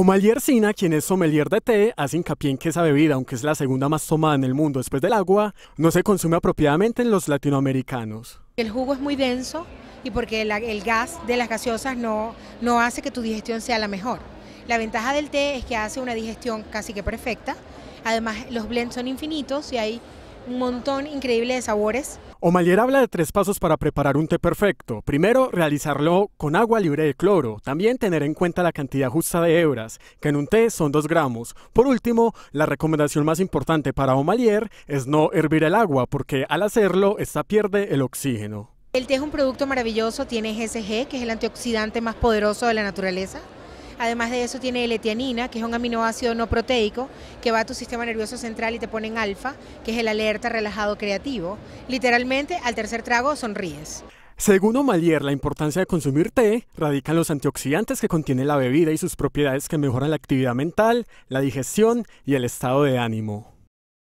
Omalier Sina, quien es sommelier de té, hace hincapié en que esa bebida, aunque es la segunda más tomada en el mundo después del agua, no se consume apropiadamente en los latinoamericanos. El jugo es muy denso y porque el, gas de las gaseosas no, no hace que tu digestión sea la mejor. La ventaja del té es que hace una digestión casi que perfecta. Además, los blends son infinitos y hay un montón increíble de sabores. Omalier habla de tres pasos para preparar un té perfecto. Primero, realizarlo con agua libre de cloro. También tener en cuenta la cantidad justa de hebras, que en un té son dos gramos. Por último, la recomendación más importante para Omalier es no hervir el agua, porque al hacerlo, esta pierde el oxígeno. El té es un producto maravilloso, tiene GSG, que es el antioxidante más poderoso de la naturaleza. Además de eso tiene el que es un aminoácido no proteico que va a tu sistema nervioso central y te pone en alfa, que es el alerta relajado creativo. Literalmente, al tercer trago sonríes. Según Omalier, la importancia de consumir té radica en los antioxidantes que contiene la bebida y sus propiedades que mejoran la actividad mental, la digestión y el estado de ánimo.